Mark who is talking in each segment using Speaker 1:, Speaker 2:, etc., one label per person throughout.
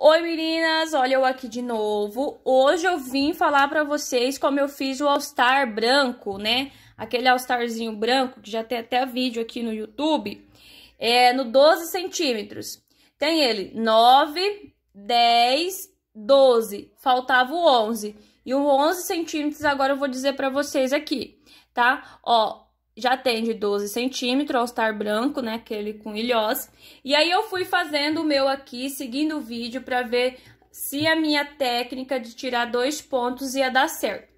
Speaker 1: Oi meninas, olha eu aqui de novo. Hoje eu vim falar para vocês como eu fiz o All Star branco, né? Aquele All Starzinho branco, que já tem até vídeo aqui no YouTube, é no 12 centímetros. Tem ele 9, 10, 12, faltava o 11. E o 11 centímetros agora eu vou dizer para vocês aqui, tá? Ó, já tem de 12 centímetros, All Star branco, né, aquele com ilhós. E aí eu fui fazendo o meu aqui, seguindo o vídeo, para ver se a minha técnica de tirar dois pontos ia dar certo.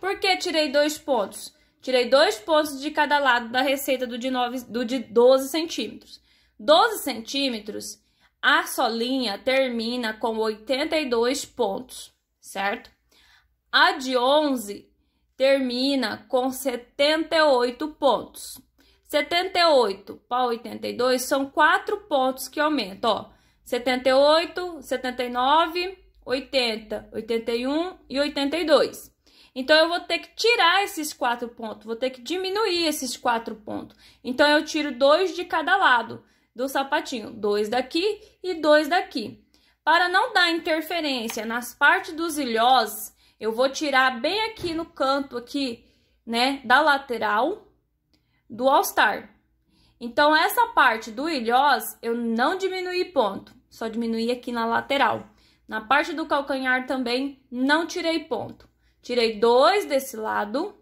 Speaker 1: Por que tirei dois pontos? Tirei dois pontos de cada lado da receita do de, 9, do de 12 centímetros. 12 centímetros, a solinha termina com 82 pontos, certo? A de 11 termina com 78 pontos. 78 para 82 são quatro pontos que aumentam, ó. 78, 79, 80, 81 e 82. Então, eu vou ter que tirar esses quatro pontos, vou ter que diminuir esses quatro pontos. Então, eu tiro dois de cada lado do sapatinho, dois daqui e dois daqui. Para não dar interferência nas partes dos ilhós, eu vou tirar bem aqui no canto aqui, né, da lateral do All Star. Então, essa parte do ilhós, eu não diminuí ponto, só diminuí aqui na lateral. Na parte do calcanhar também, não tirei ponto. Tirei dois desse lado,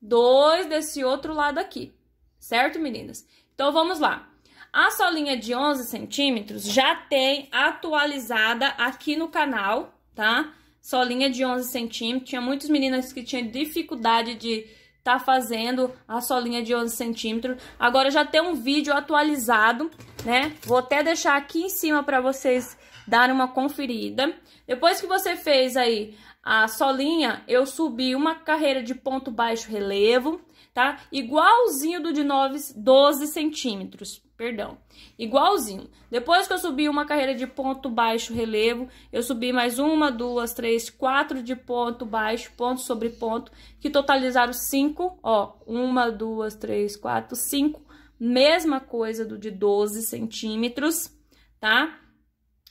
Speaker 1: dois desse outro lado aqui, certo, meninas? Então, vamos lá. A solinha de 11 centímetros já tem atualizada aqui no canal, tá? solinha de 11 centímetros. Tinha muitas meninas que tinham dificuldade de tá fazendo a solinha de 11 centímetros. Agora já tem um vídeo atualizado, né? Vou até deixar aqui em cima para vocês darem uma conferida. Depois que você fez aí a solinha, eu subi uma carreira de ponto baixo relevo, tá? Igualzinho do de 9, 12 centímetros perdão. Igualzinho. Depois que eu subi uma carreira de ponto baixo relevo, eu subi mais uma, duas, três, quatro de ponto baixo, ponto sobre ponto, que totalizaram cinco, ó, uma, duas, três, quatro, cinco, mesma coisa do de 12 centímetros, tá?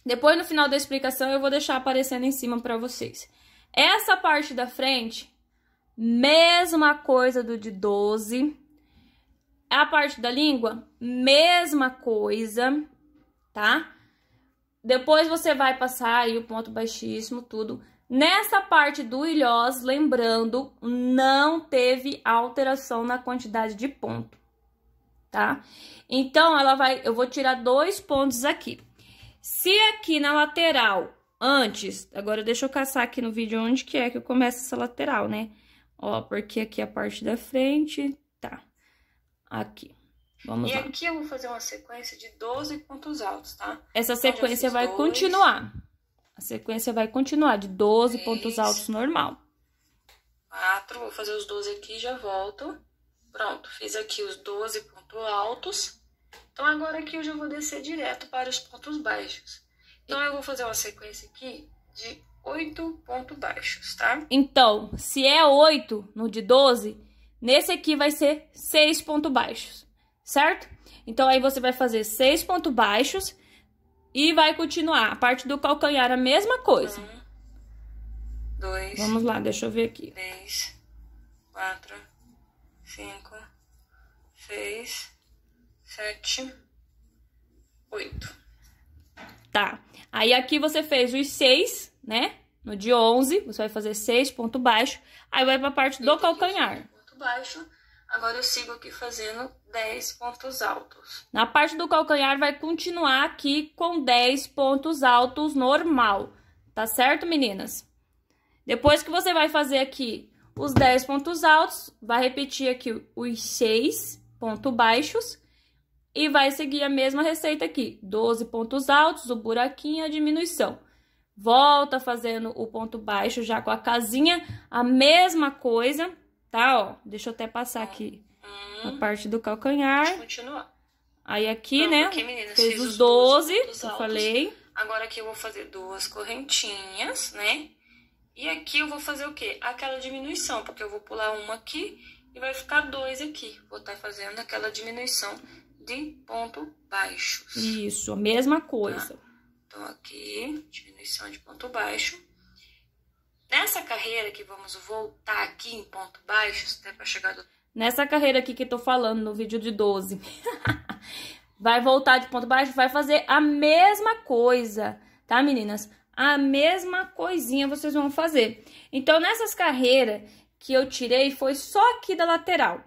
Speaker 1: Depois, no final da explicação, eu vou deixar aparecendo em cima para vocês. Essa parte da frente, mesma coisa do de 12 é a parte da língua, mesma coisa, tá? Depois você vai passar aí o ponto baixíssimo, tudo. Nessa parte do ilhós, lembrando, não teve alteração na quantidade de ponto, tá? Então, ela vai, eu vou tirar dois pontos aqui. Se aqui na lateral, antes, agora deixa eu caçar aqui no vídeo onde que é que eu começo essa lateral, né? Ó, porque aqui é a parte da frente, tá? Aqui. Vamos e lá. aqui eu vou fazer uma sequência de 12 pontos altos, tá? Essa então, sequência vai dois. continuar. A sequência vai continuar de 12 Três, pontos altos normal. 4, vou fazer os 12 aqui e já volto. Pronto, fiz aqui os 12 pontos altos. Então, agora aqui eu já vou descer direto para os pontos baixos. Então, eu vou fazer uma sequência aqui de 8 pontos baixos, tá? Então, se é 8 no de 12, Nesse aqui vai ser seis pontos baixos, certo? Então, aí você vai fazer seis pontos baixos e vai continuar. A parte do calcanhar, a mesma coisa. Um, dois. Vamos lá, deixa eu ver aqui. Três, quatro, cinco, seis, sete, oito. Tá. Aí, aqui você fez os seis, né? No de 11, você vai fazer seis pontos baixos. Aí, vai pra parte do calcanhar baixo. Agora eu sigo aqui fazendo 10 pontos altos. Na parte do calcanhar vai continuar aqui com 10 pontos altos normal, tá certo, meninas? Depois que você vai fazer aqui os 10 pontos altos, vai repetir aqui os 6 pontos baixos e vai seguir a mesma receita aqui, 12 pontos altos, o buraquinho, a diminuição. Volta fazendo o ponto baixo já com a casinha, a mesma coisa tá? Ó, deixa eu até passar aqui hum, a parte do calcanhar. Continuar. Aí aqui, Não, né? Porque, meninas, fez, fez os 12, que eu falei. Agora aqui eu vou fazer duas correntinhas, né? E aqui eu vou fazer o quê? Aquela diminuição, porque eu vou pular uma aqui e vai ficar dois aqui. Vou estar tá fazendo aquela diminuição de ponto baixos. Isso, a mesma coisa. Tá? Então, aqui, diminuição de ponto baixo. Nessa carreira que vamos voltar aqui em ponto baixo, até para chegar do... Nessa carreira aqui que eu tô falando no vídeo de 12, vai voltar de ponto baixo, vai fazer a mesma coisa, tá, meninas? A mesma coisinha vocês vão fazer. Então, nessas carreiras que eu tirei, foi só aqui da lateral,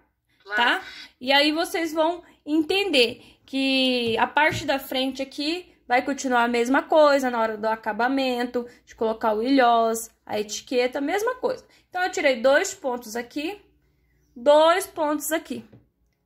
Speaker 1: claro. tá? E aí vocês vão entender que a parte da frente aqui vai continuar a mesma coisa na hora do acabamento, de colocar o ilhós, a etiqueta, mesma coisa. Então, eu tirei dois pontos aqui, dois pontos aqui.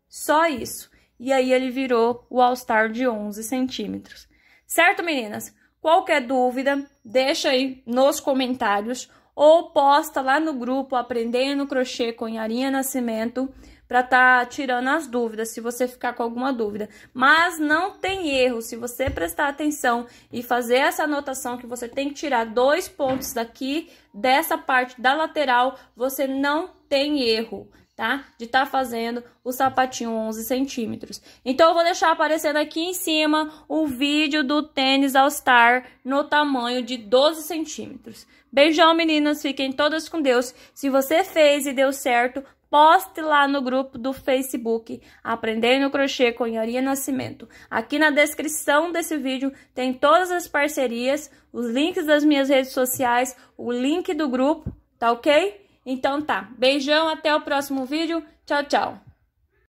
Speaker 1: Só isso. E aí, ele virou o All Star de 11 centímetros. Certo, meninas? Qualquer dúvida, deixa aí nos comentários ou posta lá no grupo Aprendendo Crochê com Yarinha Nascimento para estar tá tirando as dúvidas, se você ficar com alguma dúvida. Mas não tem erro, se você prestar atenção e fazer essa anotação que você tem que tirar dois pontos daqui, dessa parte da lateral, você não tem erro tá? De estar tá fazendo o sapatinho 11 centímetros. Então, eu vou deixar aparecendo aqui em cima o vídeo do tênis All Star no tamanho de 12 centímetros. Beijão, meninas. Fiquem todas com Deus. Se você fez e deu certo, poste lá no grupo do Facebook Aprendendo Crochê com Inharia Nascimento. Aqui na descrição desse vídeo tem todas as parcerias, os links das minhas redes sociais, o link do grupo, tá ok? Então tá, beijão, até o próximo vídeo, tchau, tchau!